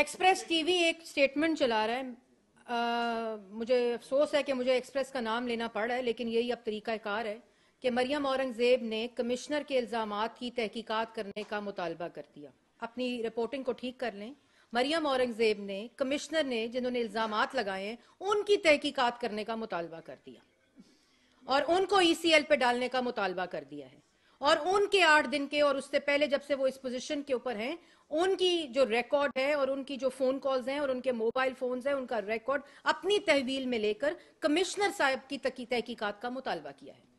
express TV एक statement चला रहा है आ, मुझे अफसोस है कि मुझे एक्सप्रेस का नाम लेना पड़ रहा है लेकिन यही अब तरीक़ाकार है कि मरियम औरंगज़ेब ने कमिश्नर के इल्ज़ाम की तहकीकत करने का मुतालबा कर दिया अपनी रिपोर्टिंग को ठीक कर लें मरियम औरंगज़ेब ने कमिश्नर ने जिन्होंने इल्ज़ाम लगाए हैं उनकी तहकीकत करने का मुतालबा कर दिया और उनको ई सी एल पे डालने का मुतालबा कर दिया है और उनके आठ दिन के और उससे पहले जब से वो इस पोजिशन के ऊपर हैं उनकी जो रिकॉर्ड है और उनकी जो फोन कॉल्स हैं और उनके मोबाइल फोन्स हैं उनका रिकॉर्ड अपनी तहवील में लेकर कमिश्नर साहब की तहकीकात का मुतालबा किया है